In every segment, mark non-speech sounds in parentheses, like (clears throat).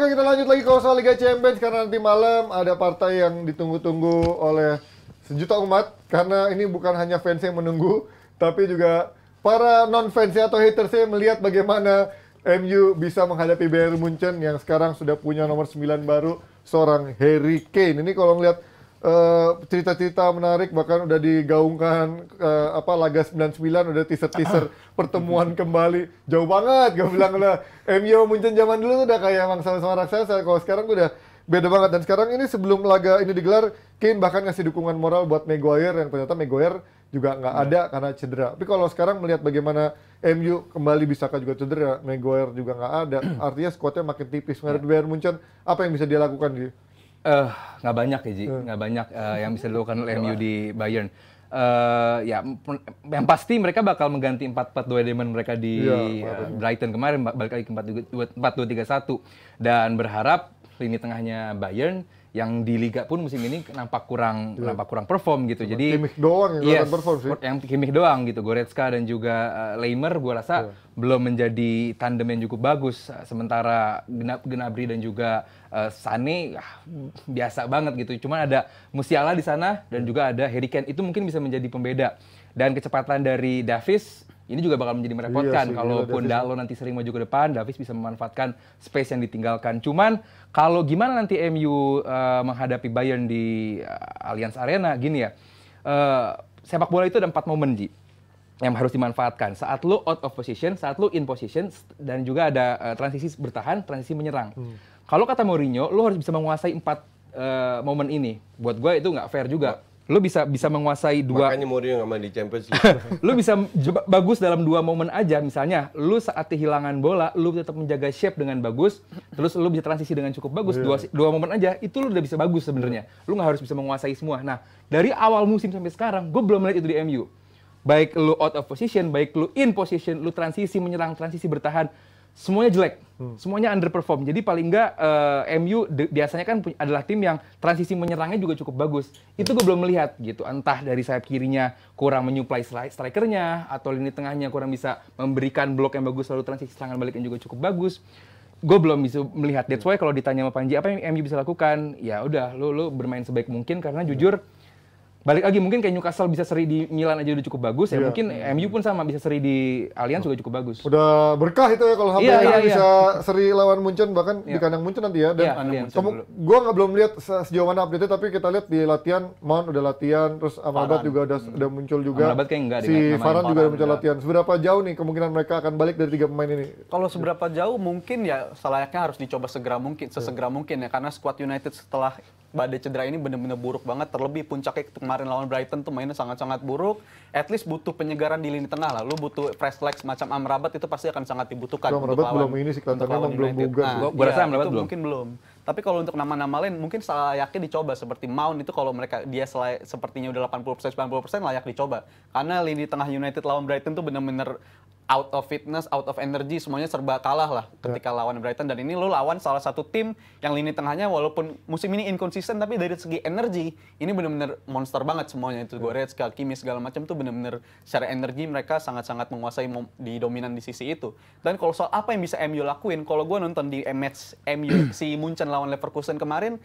Oke kita lanjut lagi ke soal Liga Champions karena nanti malam ada partai yang ditunggu-tunggu oleh sejuta umat karena ini bukan hanya fans yang menunggu tapi juga para non fans atau haters yang melihat bagaimana MU bisa menghadapi Bayern Munchen yang sekarang sudah punya nomor 9 baru seorang Harry Kane. Ini kalau melihat. Eh, cerita-cerita uh, menarik bahkan udah digaungkan uh, apa laga 99 udah teaser-teaser (laughs) pertemuan kembali jauh banget gue bilang lah MU muncul zaman dulu tuh udah kayak emang sama sama raksasa kalau sekarang gue udah beda banget dan sekarang ini sebelum laga ini digelar Kane bahkan ngasih dukungan moral buat Maguire yang ternyata Maguire juga nggak iya. ada karena cedera tapi kalau sekarang melihat bagaimana MU kembali kan juga cedera Maguire juga nggak ada (clears throat) artinya skuadnya makin tipis menurut Bayern Munchen apa yang bisa dia lakukan gitu? Eh, Uh, nggak banyak ya Ji, uh. Hmm. nggak banyak uh, yang bisa dilakukan oleh MU iya. di Bayern. Uh, ya, yang pasti mereka bakal mengganti 4-4-2 elemen mereka di ya, Brighton kemarin, balik lagi ke 4-2-3-1. Dan berharap lini tengahnya Bayern yang di liga pun musim ini nampak kurang yeah. nampak kurang perform gitu. Jadi kimik doang yang gitu, yes, perform sih. Yang kimik doang gitu. Goretzka dan juga uh, eh, Leimer gue rasa yeah. belum menjadi tandem yang cukup bagus sementara Genap Gnabry dan juga uh, Sane ah, biasa banget gitu. Cuman ada Musiala di sana dan iya. juga ada Harry Kane itu mungkin bisa menjadi pembeda. Dan kecepatan dari Davis ini juga bakal menjadi merepotkan. Iya sih, Kalaupun Dalo nanti sering maju ke depan, Davis bisa memanfaatkan space yang ditinggalkan. Cuman kalau gimana nanti MU uh, eh, menghadapi Bayern di uh, Allianz Arena, gini ya. Uh, sepak bola itu ada empat momen, Ji yang harus dimanfaatkan saat lo out of position, saat lo in position, dan juga ada uh, transisi bertahan, transisi menyerang. Hmm. Kalau kata Mourinho, lo harus bisa menguasai empat uh, momen ini. Buat gue itu nggak fair juga lu bisa bisa menguasai dua makanya Mourinho nggak main di Champions League (laughs) lu bisa bagus dalam dua momen aja misalnya lu saat kehilangan bola lu tetap menjaga shape dengan bagus terus lu bisa transisi dengan cukup bagus dua iya. dua momen aja itu lu udah bisa bagus sebenarnya lu nggak harus bisa menguasai semua nah dari awal musim sampai sekarang gue belum melihat itu di MU baik lu out of position baik lu in position lu transisi menyerang transisi bertahan semuanya jelek. Hmm. Semuanya underperform. Jadi paling nggak uh, eh, MU biasanya kan adalah tim yang transisi menyerangnya juga cukup bagus. Hmm. Itu gue belum melihat gitu. Entah dari sayap kirinya kurang menyuplai strikernya atau lini tengahnya kurang bisa memberikan blok yang bagus lalu transisi serangan balik yang juga cukup bagus. Gue belum bisa melihat. That's why kalau ditanya sama Panji apa yang MU bisa lakukan, ya udah lu lo bermain sebaik mungkin karena hmm. jujur hmm balik lagi mungkin kayak Newcastle bisa seri di Milan aja udah cukup bagus yeah. ya iya. mungkin MU pun sama bisa seri di Allianz juga cukup bagus. Udah berkah itu ya kalau yeah, iya, iya, yeah, bisa yeah. seri lawan Munchen bahkan yeah. di kandang Munchen nanti ya dan yeah, kamu gua nggak belum lihat sejauh mana update tapi kita lihat di latihan Mount udah latihan terus Amrabat juga udah hmm. udah muncul juga. Amrabat kayak enggak Si Farhan juga udah muncul juga. latihan. Seberapa jauh nih kemungkinan mereka akan balik dari tiga pemain ini? Kalau seberapa jauh mungkin ya selayaknya harus dicoba segera mungkin sesegera yeah. mungkin ya karena squad United setelah badai cedera ini benar-benar buruk banget. Terlebih puncaknya kemarin lawan Brighton tuh mainnya sangat-sangat buruk. At least butuh penyegaran di lini tengah lah. Lu butuh fresh legs macam Amrabat itu pasti akan sangat dibutuhkan. Belum Amrabat belum ini sih tantangannya belum belum bugar. Nah, gue iya, rasa Amrabat belum. Mungkin belum. Tapi kalau untuk nama-nama lain mungkin layaknya dicoba seperti Mount itu kalau mereka dia selai, sepertinya udah 80% 90% layak dicoba. Karena lini tengah United lawan Brighton tuh benar-benar out of fitness, out of energy, semuanya serba kalah lah ya. ketika lawan Brighton. Dan ini lo lawan salah satu tim yang lini tengahnya walaupun musim ini inkonsisten, tapi dari segi energi, ini benar-benar monster banget semuanya. Itu yeah. Goretzka, Kimi, segala macam tuh benar-benar secara energi mereka sangat-sangat menguasai di dominan di sisi itu. Dan kalau soal apa yang bisa MU lakuin, kalau gue nonton di match MU (clears throat) si Munchen lawan Leverkusen kemarin,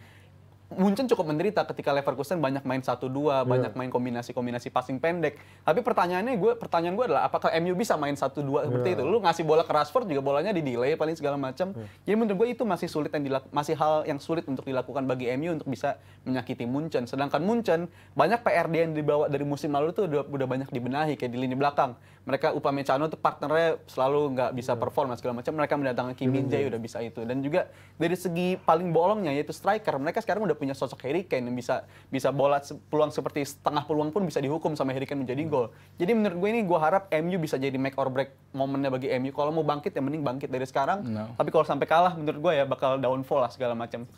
Munchen cukup menderita ketika Leverkusen banyak main 1-2, yeah. banyak main kombinasi-kombinasi passing pendek. Tapi pertanyaannya gue, pertanyaan gue adalah apakah MU bisa main 1-2 yeah. Iya. itu? Lu ngasih bola ke Rashford juga bolanya di delay paling segala macam. Yeah. Jadi menurut gue itu masih sulit yang dilak masih hal yang sulit untuk dilakukan bagi MU untuk bisa menyakiti Munchen. Sedangkan Munchen banyak PRD yang dibawa dari musim lalu tuh udah, udah banyak dibenahi kayak di lini belakang. Mereka Upamecano tuh partnernya selalu nggak bisa yeah. perform segala macam. Mereka mendatangkan Kim iya, Min Jae iya. udah bisa itu. Dan juga dari segi paling bolongnya yaitu striker, mereka sekarang udah udah punya sosok Harry Kane yang bisa bisa bola peluang seperti setengah peluang pun bisa dihukum sama Harry Kane menjadi gol. Jadi menurut gue ini gue harap MU bisa jadi make or break momennya bagi MU. Kalau mau bangkit ya mending bangkit dari sekarang. No. Tapi kalau sampai kalah menurut gue ya bakal downfall lah segala macam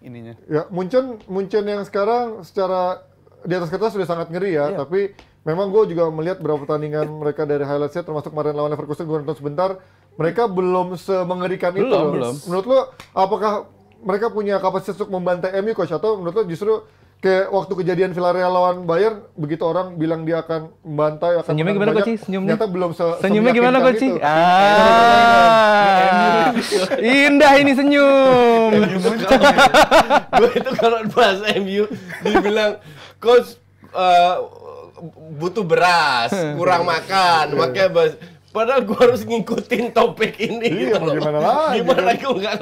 ininya. Ya, Munchen Munchen yang sekarang secara di atas kertas sudah sangat ngeri ya, yeah. tapi memang gue juga melihat beberapa pertandingan (laughs) mereka dari highlightsnya termasuk kemarin lawan Leverkusen gue nonton sebentar mereka belum semengerikan belum, itu belum. menurut lo apakah mereka punya kapasitas untuk membantai MU coach atau menurut lo justru kayak waktu kejadian Villarreal lawan Bayern begitu orang bilang dia akan membantai akan senyumnya gimana coach senyumnya ternyata belum se senyumnya gimana coach gitu. ah, ah indah ini senyum (laughs) gue itu kalau bahas MU dibilang coach uh, butuh beras kurang (laughs) makan iya. makanya bahas Padahal gue harus ngikutin topik ini. Iya, gitu gimana lagi? Gimana gue gak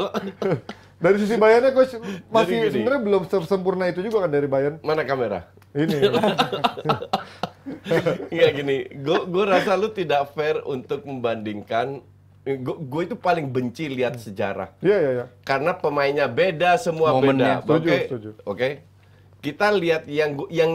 (laughs) Dari sisi Bayarnya gue masih sebenarnya belum sempurna itu juga kan dari bayar. Mana kamera? Ini. (laughs) Iya gini, gue rasa lu tidak fair untuk membandingkan gue itu paling benci lihat sejarah. Iya iya, iya. Karena pemainnya beda, semua Momennya. beda. Oke. Oke. Okay? Kita lihat yang yang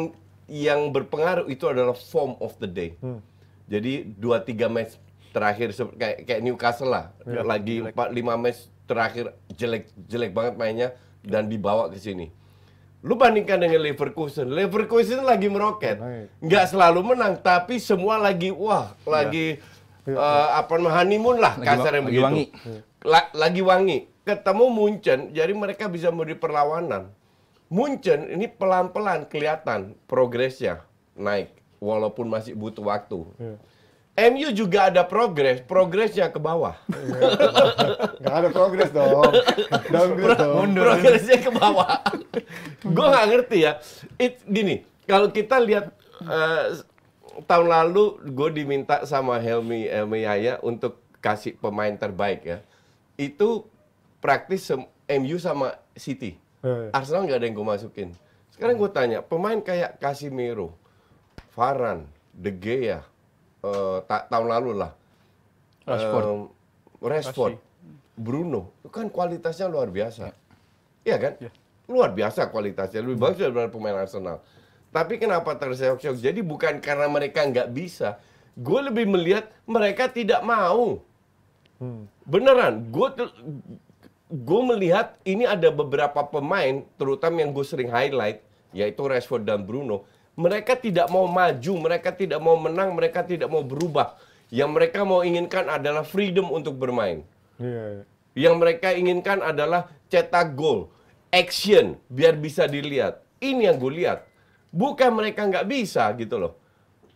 yang berpengaruh itu adalah form of the day. Hmm. Jadi dua tiga match terakhir kayak kayak Newcastle lah. Yeah. Lagi empat lima match terakhir jelek jelek banget mainnya dan dibawa ke sini. Lu bandingkan dengan Leverkusen, Leverkusen lagi meroket, nggak selalu menang, tapi semua lagi wah, lagi ya, uh, apa honeymoon lah kasarnya begitu. Wangi. La, lagi wangi. Ketemu Munchen, jadi mereka bisa memberi perlawanan. Munchen ini pelan-pelan kelihatan progresnya naik, walaupun masih butuh waktu. Ya. MU juga ada progres, progresnya ke bawah. (laughs) Gak ada progres dong. Downgrade Pro dong. (laughs) Progresnya ke bawah. Gue gak ngerti ya. It, gini, kalau kita lihat uh, tahun lalu gue diminta sama Helmi Helmi Yaya untuk kasih pemain terbaik ya. Itu praktis MU sama City. Iya, iya. Arsenal gak ada yang gue masukin. Sekarang gue tanya, pemain kayak Casimiro, Varane, De Gea, Eh, ta tahun lalu lah. Rashford. Um, Rashford. Bruno. Itu kan kualitasnya luar biasa. Ya. Iya ya, kan? Ya. Luar biasa kualitasnya. Lebih hmm. bagus daripada pemain Arsenal. Tapi kenapa terseok-seok? Jadi bukan karena mereka nggak bisa. Gue lebih melihat mereka tidak mau. Hmm. Beneran. Gue gue melihat ini ada beberapa pemain, terutama yang gue sering highlight, yaitu Rashford dan Bruno mereka tidak mau maju, mereka tidak mau menang, mereka tidak mau berubah. Yang mereka mau inginkan adalah freedom untuk bermain. Yeah. Iya. Yang mereka inginkan adalah cetak gol, action, biar bisa dilihat. Ini yang gue lihat. Bukan mereka nggak bisa gitu loh.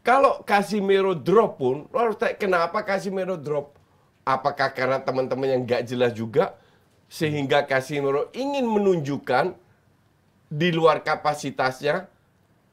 Kalau Casimiro drop pun, lo harus tanya kenapa Casimiro drop? Apakah karena teman-teman yang nggak jelas juga? Sehingga Casimiro ingin menunjukkan di luar kapasitasnya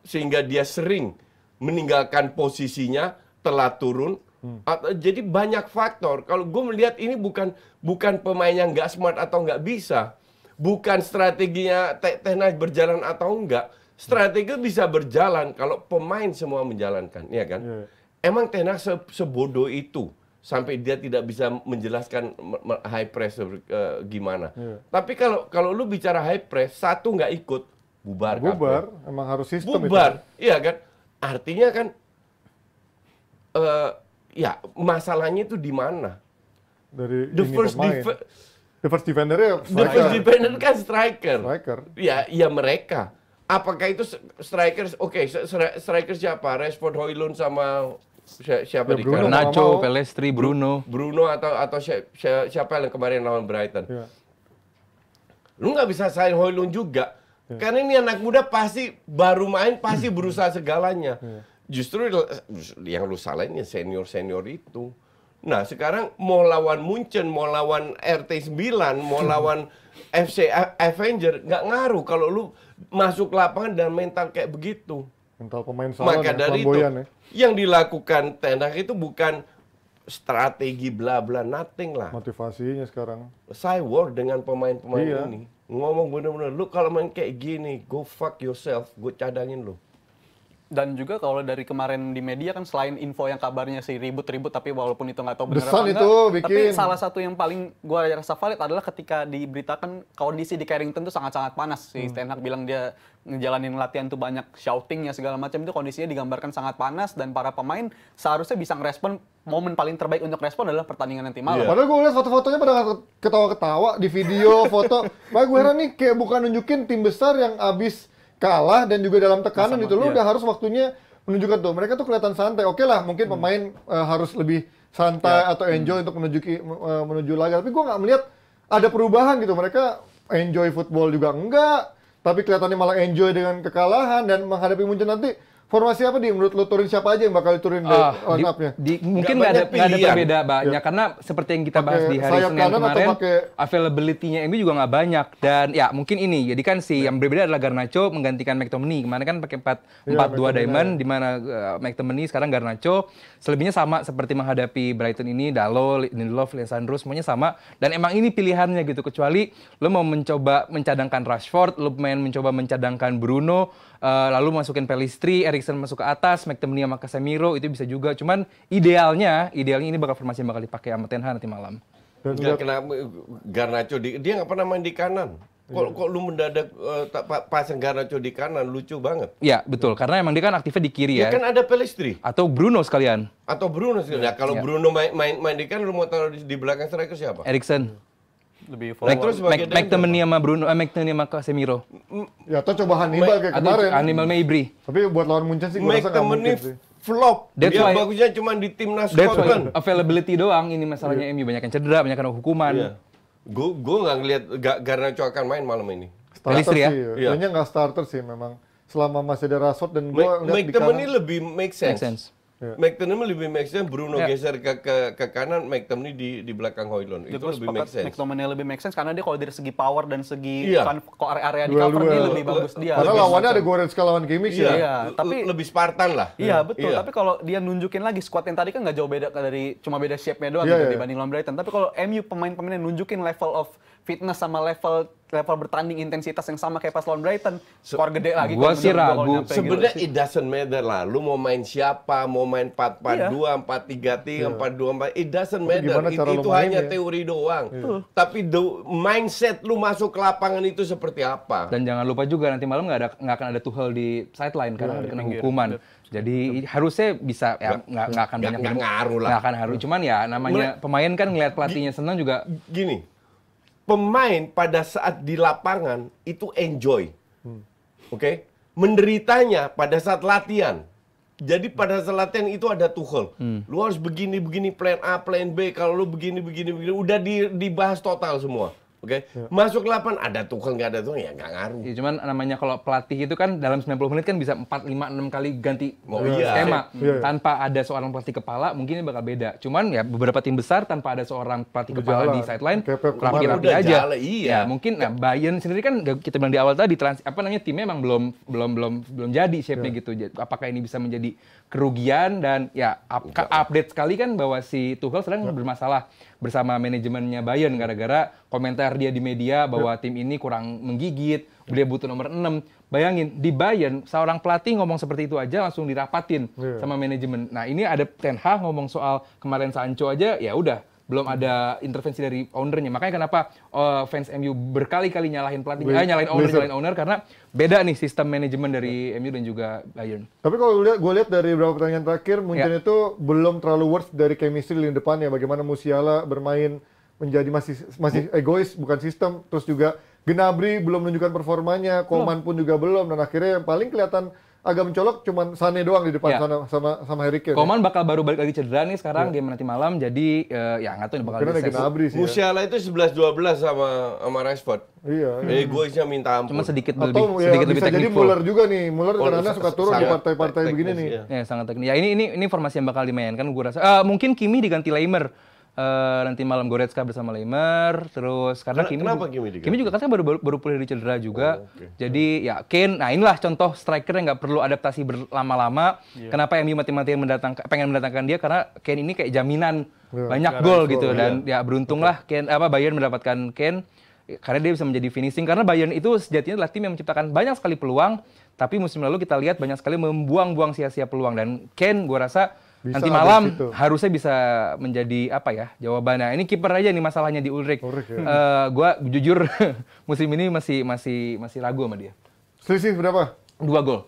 sehingga dia sering meninggalkan posisinya telah turun Hmm. Atau, jadi banyak faktor. Kalau gue melihat ini bukan bukan pemain yang nggak smart atau nggak bisa, bukan strateginya te teknik berjalan atau enggak. Strategi hmm. bisa berjalan kalau pemain semua menjalankan, ya kan? Yeah. Emang teknis se sebodoh itu sampai dia tidak bisa menjelaskan high press uh, gimana. Yeah. Tapi kalau kalau lu bicara high press satu nggak ikut, bubar nah, bubar emang harus sistem bubar itu. iya kan artinya kan uh, ya masalahnya itu di mana dari the first Defa- the first defender ya striker. the first defender kan striker striker ya ya mereka apakah itu striker oke okay, striker siapa Rashford Hoylund sama siapa ya, Bruno, Nacho, Pelestri, Bruno. Bruno atau atau siapa yang kemarin lawan Brighton. Ya. Lu nggak bisa sign Hoylund juga Iya. Karena ini anak muda pasti baru main pasti hmm. berusaha segalanya. Iya. Justru yang lu salahin ya senior-senior itu. Nah, sekarang mau lawan Munchen, mau lawan RT 9, mau hmm. lawan FC Avenger nggak ngaruh kalau lu masuk lapangan dan mental kayak begitu. Mental pemain salah Maka ya, dari itu, ya. yang dilakukan Tenak itu bukan strategi bla bla nothing lah. Motivasinya sekarang. Saya war dengan pemain-pemain iya. ini ngomong bener-bener lu kalau main kayak gini go fuck yourself gue cadangin lu dan juga kalau dari kemarin di media kan selain info yang kabarnya sih ribut-ribut tapi walaupun itu nggak tahu benar apa enggak, bikin. tapi salah satu yang paling gue rasa valid adalah ketika diberitakan kondisi di Carrington itu sangat-sangat panas si hmm. Stenak bilang dia ngejalanin latihan tuh banyak shoutingnya segala macam itu kondisinya digambarkan sangat panas dan para pemain seharusnya bisa ngerespon momen paling terbaik untuk respon adalah pertandingan nanti malam. Yeah. Padahal gue lihat foto-fotonya pada ketawa-ketawa di video foto. Makanya gue heran nih kayak bukan nunjukin tim besar yang abis kalah dan juga dalam tekanan itu Lo iya. udah harus waktunya menunjukkan tuh. Mereka tuh kelihatan santai. Oke okay lah, mungkin hmm. pemain uh, harus lebih santai ya. atau enjoy hmm. untuk menuju uh, menuju laga. Tapi gue nggak melihat ada perubahan gitu. Mereka enjoy football juga enggak, tapi kelihatannya malah enjoy dengan kekalahan dan menghadapi muncul nanti Formasi apa di menurut lo turun siapa aja yang bakal turun uh, di line ah, di, di, mungkin nggak ada nggak ada perbeda iya. banyak yeah. karena seperti yang kita bahas bahas di hari Senin kemarin pake... availability-nya MU juga nggak banyak dan ya mungkin ini jadi kan si yeah. yang berbeda adalah Garnacho menggantikan McTominay kemarin kan pakai empat iya, empat dua diamond di mana uh, McTominay sekarang Garnacho selebihnya sama seperti menghadapi Brighton ini Dalo Lindelof Lisandro semuanya sama dan emang ini pilihannya gitu kecuali lo mau mencoba mencadangkan Rashford lo main mencoba mencadangkan Bruno uh, lalu masukin Pelistri Eriksen masuk ke atas, McTominay sama Casemiro itu bisa juga. Cuman idealnya, idealnya ini bakal formasi yang bakal dipakai sama Ten Hag nanti malam. Dan ya, kenapa eh, Garnacho di, dia nggak pernah main di kanan. Kok, iya. kok lu mendadak uh, pasang Garnacho di kanan lucu banget. Iya, betul. Ya. Karena emang dia kan aktifnya di kiri ya. Ya kan ada Pelistri. Atau Bruno sekalian. Atau Bruno sekalian. Ya, nah, kalau ya. Bruno main, main, main di kanan lu mau taruh di, di belakang striker siapa? Erikson lebih forward. Like, terus Mac, temennya sama Bruno, eh, temennya sama Casemiro. Ya atau coba Hannibal kayak kemarin. Hannibal sama Ibri. Tapi buat lawan Munchen sih gue rasa gak mungkin sih. Flop. That's dia why, bagusnya cuma di timnas Scotland. Availability doang ini masalahnya yeah. MU banyak yang cedera, banyak yang hukuman. Yeah. Gue gue nggak Gak karena akan main malam ini. Starter sih, ya? Iya. Kayaknya nggak starter sih memang. Selama masih ada Rashford dan gue ngeliat di kanan. McTominay lebih make sense. Make sense Yeah. Ya. McTominay lebih make sense Bruno yeah. geser ke, ke ke kanan McTominay di di belakang Hoylund. Itu lebih make sense. McTominay lebih make sense karena dia kalau dari segi power dan segi yeah. kan area-area di cover dia lebih bagus dia. Karena lawannya ada Goretzka lawan Kimmich yeah. ya. Iya, iya tapi lebih Spartan lah. Iya, iya, betul. Tapi kalau dia nunjukin lagi squad yang tadi kan nggak jauh beda dari cuma beda shape-nya doang gitu dibanding lawan Brighton. Tapi kalau MU pemain-pemainnya nunjukin level of fitness sama level level bertanding intensitas yang sama kayak pas lawan Brighton skor gede lagi gua sih ragu gitu. sebenarnya it doesn't matter lah lu mau main siapa mau main 4 iya. 4 dua empat tiga tiga iya. empat dua empat it doesn't matter It, itu hanya teori doang iya. tapi the mindset lu masuk ke lapangan itu seperti apa dan jangan lupa juga nanti malam nggak ada nggak akan ada Tuchel di sideline karena yeah, ada kena hukuman jadi harusnya bisa ya nggak akan banyak ngaruh lah nggak akan ngaruh cuman ya namanya pemain kan ngeliat pelatihnya senang juga gini pemain pada saat di lapangan itu enjoy. Hmm. Oke? Okay? Menderitanya pada saat latihan. Jadi pada saat latihan itu ada tuhul, Hmm. Lu harus begini begini plan A, plan B, kalau lu begini begini begini udah dibahas total semua. Oke, okay? Ya. masuk 8 ada tukang nggak ada tukang ya nggak ngaruh. Ya, cuman namanya kalau pelatih itu kan dalam 90 menit kan bisa 4 5 6 kali ganti oh, iya. skema. Ya, Tanpa ada seorang pelatih kepala mungkin ini bakal beda. Cuman ya beberapa tim besar tanpa ada seorang pelatih kepala di sideline rapi-rapi aja. Jala, iya. Ya, mungkin nah Bayern sendiri kan kita bilang di awal tadi trans, apa namanya timnya emang belum belum belum belum jadi shape-nya ya. gitu. Apakah ini bisa menjadi kerugian dan ya up, update sekali kan bahwa si Tuchel sedang bermasalah bersama manajemennya Bayern gara-gara komentar dia di media bahwa tim ini kurang menggigit, dia butuh nomor 6. Bayangin di Bayern seorang pelatih ngomong seperti itu aja langsung dirapatin yeah. sama manajemen. Nah, ini ada Ten Hag ngomong soal kemarin Sancho aja ya udah belum ada intervensi dari ownernya. Makanya kenapa uh, fans MU berkali-kali nyalahin pelatih, eh, nyalahin owner, nyalahin owner karena beda nih sistem manajemen dari MU dan juga Bayern. Tapi kalau lihat gue lihat dari beberapa pertandingan terakhir, mungkin yeah. itu belum terlalu worth dari chemistry di depan ya. Bagaimana Musiala bermain menjadi masih masih hmm. egois bukan sistem, terus juga Gnabry belum menunjukkan performanya, Koman pun juga belum dan akhirnya yang paling kelihatan agak mencolok cuman Sane doang di depan ya. sana sama sama Harry Kane. Ya. Koman ya? bakal baru balik lagi cedera nih sekarang ya. game nanti malam jadi uh, ya nggak tahu nih bakal bisa. Abri sih. Ya. Musiala ya. itu 11 12 sama sama Rashford. Iya. Eh iya. gue sih minta ampun. Cuma sedikit Atau lebih ya, sedikit lebih teknikal. Jadi Muller juga nih. Muller oh, karena suka turun di partai-partai begini nih. Iya. Ya. sangat teknis. Ya ini ini ini yang bakal dimainkan gue rasa. Uh, mungkin Kimi diganti Leimer uh, nanti malam Goretzka bersama Leimer terus karena nah, Kimi Kenapa Kimi, juga, Kimi juga katanya baru baru, baru pulih dari cedera juga. Oh, okay. Jadi ya Kane nah inilah contoh striker yang nggak perlu adaptasi berlama-lama. Yeah. Kenapa MU mati-matian mendatangkan pengen mendatangkan dia karena Kane ini kayak jaminan yeah. banyak gol gitu yeah. dan ya beruntunglah okay. Kane apa Bayern mendapatkan Kane karena dia bisa menjadi finishing karena Bayern itu sejatinya adalah tim yang menciptakan banyak sekali peluang tapi musim lalu kita lihat banyak sekali membuang-buang sia-sia peluang dan Kane gue rasa bisa nanti malam harusnya bisa menjadi apa ya jawabannya. Ini kiper aja nih masalahnya di Ulrich. ya. uh, gua jujur (laughs) musim ini masih masih masih ragu sama dia. Selisih berapa? Dua gol.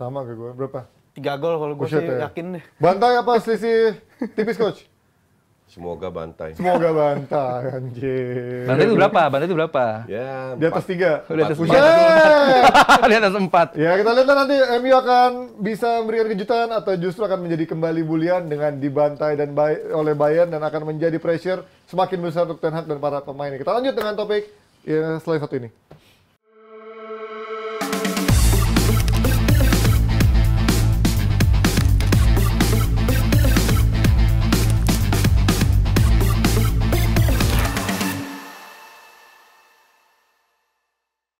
Sama ke gue berapa? Tiga gol kalau gue sih ya. Bantai apa selisih (laughs) tipis coach? Semoga bantai. Semoga bantai, anjir. Bantai itu berapa? Bantai itu berapa? Ya, di atas tiga. Oh, di atas empat. (laughs) di atas empat. Ya, kita lihat nanti MU akan bisa memberikan kejutan atau justru akan menjadi kembali bulian dengan dibantai dan bay oleh Bayern dan akan menjadi pressure semakin besar untuk Ten Hag dan para pemain. Kita lanjut dengan topik ya, slide satu ini.